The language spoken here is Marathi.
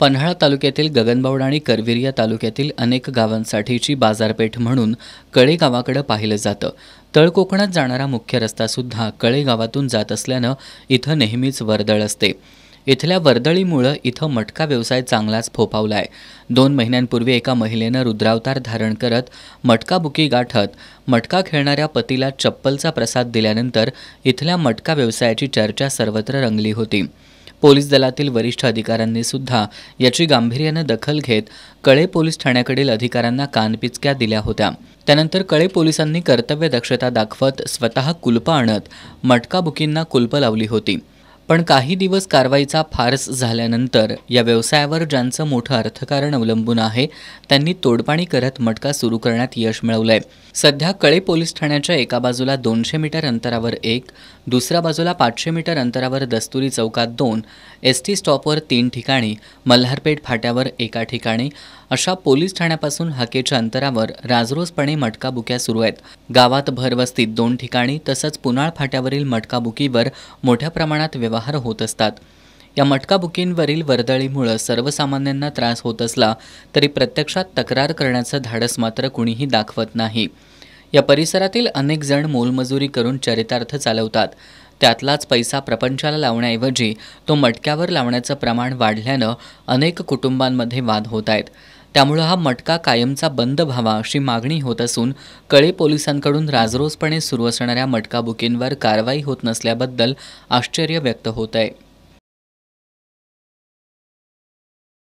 पन्हाळा तालुक्यातील गगनबावडा आणि करवीर तालुक्यातील अनेक गावांसाठीची बाजारपेठ म्हणून गावाकडे पाहिलं जातं तळकोकणात जाणारा मुख्य रस्तासुद्धा गावातून जात असल्यानं इथं नेहमीच वर्दळ असते इथल्या वर्दळीमुळं इथं मटका व्यवसाय चांगलाच फोफावला आहे दोन महिन्यांपूर्वी एका महिलेनं रुद्रावतार धारण करत मटका बुकी गाठत मटका खेळणाऱ्या पतीला चप्पलचा प्रसाद दिल्यानंतर इथल्या मटका व्यवसायाची चर्चा सर्वत्र रंगली होती पोलीस दलातील वरिष्ठ अधिकाऱ्यांनी सुद्धा याची गांभीर्यानं दखल घेत कळे पोलीस ठाण्याकडील अधिकाऱ्यांना कानपिचक्या दिल्या होत्या त्यानंतर कळे पोलिसांनी कर्तव्य दक्षता दाखवत स्वतः कुलपं आणत मटकाबुकींना कुलपं लावली होती पण काही दिवस कारवाईचा फार्स झाल्यानंतर या व्यवसायावर ज्यांचं मोठं अर्थकारण अवलंबून आहे त्यांनी तोडपाणी करत मटका सुरू करण्यात यश मिळवलं आहे सध्या कळे पोलीस ठाण्याच्या एका बाजूला दोनशे मीटर अंतरावर एक दुसऱ्या बाजूला पाचशे मीटर अंतरावर दस्तुरी चौकात दोन एस टी स्टॉपवर तीन ठिकाणी मल्हारपेठ फाट्यावर एका ठिकाणी अशा पोलीस ठाण्यापासून हाकेच्या अंतरावर राजरोजपणे मटका बुक्या सुरू आहेत गावात भरवस्तीत दोन ठिकाणी तसंच पुनाळ फाट्यावरील मटकाबुकीवर मोठ्या प्रमाणात व्यवहार व्यवहार होत असतात या मटका बुकिंगवरील वर्दळीमुळं सर्वसामान्यांना त्रास होत असला तरी प्रत्यक्षात तक्रार करण्याचं धाडस मात्र कुणीही दाखवत नाही या परिसरातील अनेक जण मोलमजुरी करून चरितार्थ चालवतात त्यातलाच पैसा प्रपंचाला लावण्याऐवजी तो मटक्यावर लावण्याचं प्रमाण वाढल्यानं अनेक कुटुंबांमध्ये वाद होत आहेत त्यामुळं हा मटका कायमचा बंद व्हावा अशी मागणी होत असून कळे पोलिसांकडून राजरोसपणे सुरू असणाऱ्या मटका बुकींवर कारवाई होत नसल्याबद्दल आश्चर्य व्यक्त होत आहे